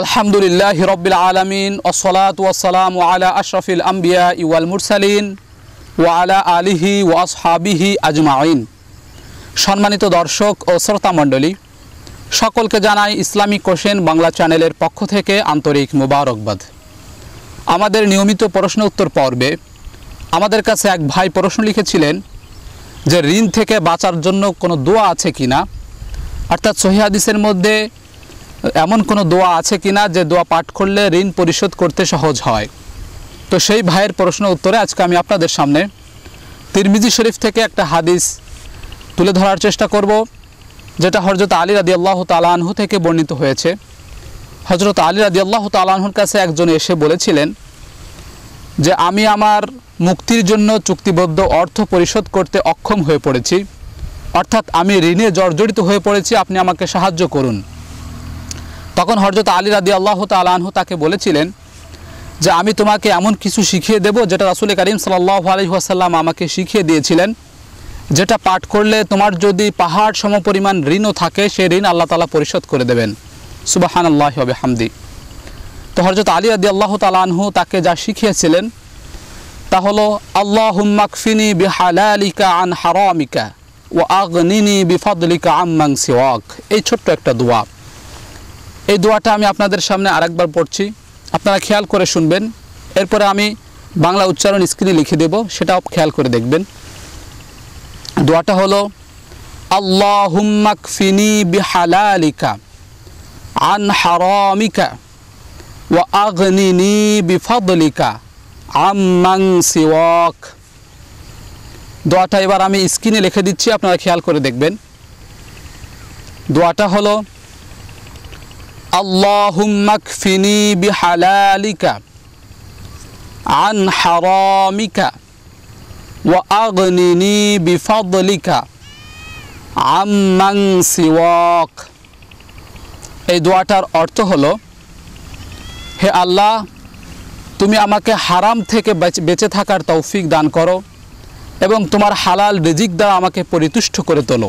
আলহামদুলিল্লাহ হিরবিল আলমিন ওসলাত ওয়াসালাম ওয়ালা আশরফিল আম্বিয়া ইওয়াল মুরসালিন ওয়ালা আলিহি ওয়াসহাবিহি আজমাইন সম্মানিত দর্শক ও শ্রোতা মণ্ডলী সকলকে জানাই ইসলামিক কোশেন বাংলা চ্যানেলের পক্ষ থেকে আন্তরিক মুবারকবাদ আমাদের নিয়মিত প্রশ্ন উত্তর পর্বে আমাদের কাছে এক ভাই প্রশ্ন লিখেছিলেন যে ঋণ থেকে বাঁচার জন্য কোনো দোয়া আছে কি না অর্থাৎ সহিহাদিসের মধ্যে এমন কোনো দোয়া আছে কিনা যে দোয়া পাঠ করলে ঋণ পরিশোধ করতে সহজ হয় তো সেই ভাইয়ের প্রশ্ন উত্তরে আজকে আমি আপনাদের সামনে তিরমিজি শরীফ থেকে একটা হাদিস তুলে ধরার চেষ্টা করব যেটা হজরত আলী রাদি আল্লাহ তালাহু থেকে বর্ণিত হয়েছে হজরত আলী রাদি আল্লাহ তালাহুর কাছে একজন এসে বলেছিলেন যে আমি আমার মুক্তির জন্য চুক্তিবদ্ধ অর্থ পরিশোধ করতে অক্ষম হয়ে পড়েছি অর্থাৎ আমি ঋণে জর্জরিত হয়ে পড়েছি আপনি আমাকে সাহায্য করুন তখন হরজত আলী রাদি আল্লাহ তালহ তাকে বলেছিলেন যে আমি তোমাকে এমন কিছু শিখিয়ে দেব যেটা রাসুল করিম সাল্লাহ আলহিহাসাল্লাম আমাকে শিখিয়ে দিয়েছিলেন যেটা পাঠ করলে তোমার যদি পাহাড় সমপরিমাণ ঋণও থাকে সেই ঋণ আল্লাহ তালা পরিশোধ করে দেবেন সুবাহান আল্লাহ হবে হামদি তো হরজত আলী রাদি আল্লাহ তালাহু তাকে যা শিখিয়েছিলেন তা হলো আল্লাহ হুম্মাকফিনি বিহালালিকা আন হারামিকা ও আগনিনি বিফাদলিকা আম্মাং ওয়াক এই ছোট্ট একটা দোয়া এই দোয়াটা আমি আপনাদের সামনে আরেকবার পড়ছি আপনারা খেয়াল করে শুনবেন এরপরে আমি বাংলা উচ্চারণ স্ক্রিনে লিখে দেব সেটাও খেয়াল করে দেখবেন দোয়াটা হলো আল্লাহুম্মাকফিনি বিহালালিকা আন হারামিকা ওয়া আগনিনি বিফাদলিকা আম্মাং সিওয়াক দোয়াটা এবার আমি স্ক্রিনে লিখে দিচ্ছি আপনারা খেয়াল করে দেখবেন দোয়াটা হলো আল্লাহুম্মাক ফিনি বিহালালিকা আন হারামিকা وأغنني بفضلك عمن سواك এই দোয়াটার অর্থ হলো হে আল্লাহ তুমি আমাকে হারাম থেকে বেঁচে থাকার তৌফিক দান করো এবং তোমার হালাল রিজিক দ্বারা আমাকে পরিতুষ্ট করে তোলো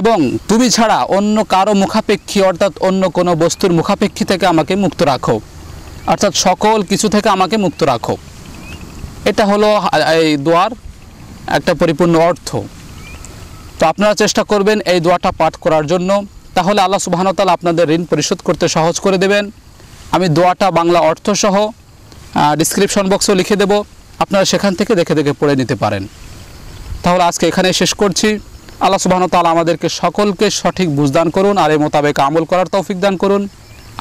এবং তুমি ছাড়া অন্য কারো মুখাপেক্ষী অর্থাৎ অন্য কোনো বস্তুর মুখাপেক্ষী থেকে আমাকে মুক্ত রাখো অর্থাৎ সকল কিছু থেকে আমাকে মুক্ত রাখো এটা হলো এই দোয়ার একটা পরিপূর্ণ অর্থ তো আপনারা চেষ্টা করবেন এই দোয়াটা পাঠ করার জন্য তাহলে আল্লাহ সুবাহনতাল আপনাদের ঋণ পরিশোধ করতে সহজ করে দেবেন আমি দোয়াটা বাংলা অর্থসহ ডিসক্রিপশন বক্সও লিখে দেব আপনারা সেখান থেকে দেখে দেখে পড়ে নিতে পারেন তাহলে আজকে এখানে শেষ করছি আল্লাহ সুবাহন তালা আমাদেরকে সকলকে সঠিক বুঝদান করুন আর এ মোতাবেক আমল করার তৌফিক দান করুন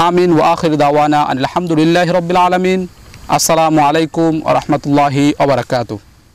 আমিন ও আখির দাওয়ানা আলহামদুলিল্লাহ রবিল আলমিন আসসালামু আলাইকুম রহমতুল্লাহি আবরকাতু